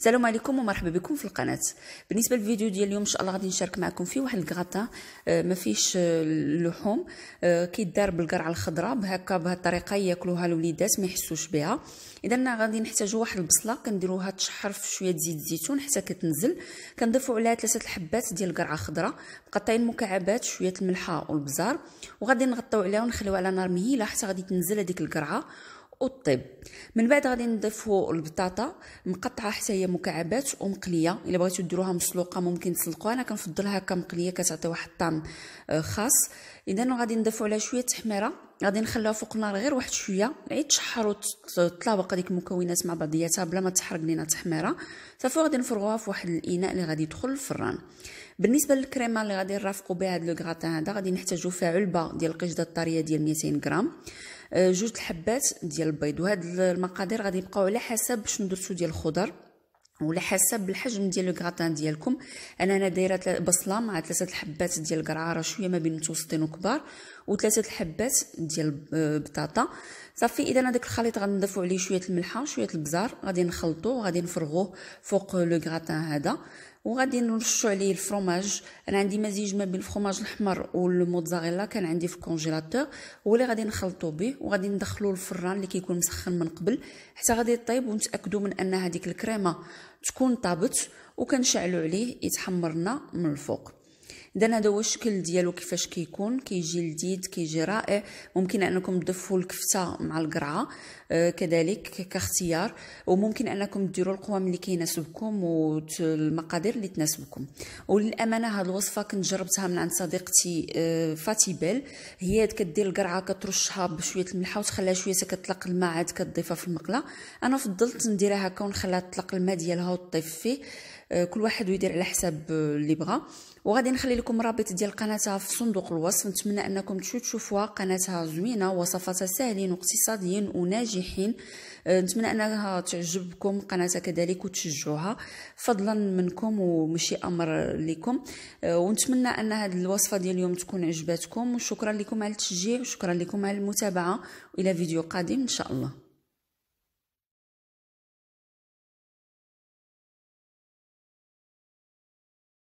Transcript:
السلام عليكم ومرحبا بكم في القناه بالنسبه للفيديو ديال اليوم ان شاء الله غادي نشارك معكم فيه واحد الكغاطا آه، ما فيش اللحوم آه، آه، كيدار بالقرعه الخضراء بهكا بهذه الطريقه ياكلوها الوليدات ما يحسوش بها اذا غادي نحتاجوا واحد البصله كنديروها تشحر في شويه زيت الزيتون حتى كتنزل كنضيفوا عليها ثلاثه الحبات ديال القرعه الخضراء مقطعين مكعبات شويه الملحه والبزار وغادي نغطيو عليها ونخليوها على نار مهيله حتى غادي تنزل هذيك القرعه والطيب من بعد غادي نضيفوا البطاطا مقطعه حتى هي مكعبات ومقليه الا بغيتو ديروها مسلوقه ممكن تسلقوها انا كنفضلها هكا مقليه كتعطي واحد الطعم آه، خاص اذا غادي نضيفوا عليها شويه تحميره غادي نخليها فوق النار غير واحد شويه عاد تشحر الطلاوق هذيك المكونات مع بعضياتها بلا ما تحرق لينا التحميره صافي غادي نفرغوها في واحد الاناء اللي غادي يدخل الفران بالنسبه للكريمه اللي غادي نرافقوا بها هاد لو غراتان هذا غادي نحتاجو فيها علبه ديال القشده الطريه ديال 200 غرام آه، جوج الحبات ديال البيض وهاد المقادير غادي يبقاو على حسب شنو درتو ديال الخضر ولا حسب الحجم ديال لو غراتان ديالكم انا هنا دايره بصله مع ثلاثه الحبات ديال القرعره شويه ما بين متوسطين وكبار وثلاثه الحبات ديال البطاطا آه، صافي اذا هذاك الخليط غنضيفوا عليه شويه الملحه شويه البزار غادي نخلطوه وغادي نفرغوه فوق لو غراتان هذا وغادي نرشو عليه الفروماج انا عندي مزيج ما بين الفرomage الاحمر والموتزاريلا كان عندي في الكونجيلاتور هو اللي غادي نخلطو به وغادي ندخلو الفران اللي كيكون مسخن من قبل حتى غادي يطيب ونتاكدو من ان هذيك الكريمه تكون طابت وكنشعلو عليه يتحمرنا من الفوق اذا هذا هو الشكل ديالو كيفاش كيكون كيجي لذيذ كيجي رائع ممكن انكم تضيفوا الكفته مع القرعه آه، كذلك كاختيار وممكن انكم ديروا القوام اللي كيناسبكم والمقادير اللي تناسبكم وللامانه هذه الوصفه كنت جربتها من عند صديقتي آه، فاتيبل هي كدير القرعه كترشها بشويه الملحه وتخليها شويه كتطلق الماء عاد كتضيفها في المقله انا فضلت نديرها هكا ونخليها تطلق الماء ديالها وتطيب فيه آه، كل واحد ويدير على حساب اللي بغى وغادي نخلي لكم رابط ديال قناتها في صندوق الوصف نتمنى انكم تمشيو تشوفوها قناتها زوينه وصفاتها ساهلين واقتصاديين وناجحين أه، نتمنى انها تعجبكم قناتها كذلك وتشجعوها فضلا منكم ومشي امر لكم أه، ونتمنى ان هذه الوصفه ديال اليوم تكون عجبتكم وشكرا لكم على التشجيع وشكرا لكم على المتابعه الى فيديو قادم ان شاء الله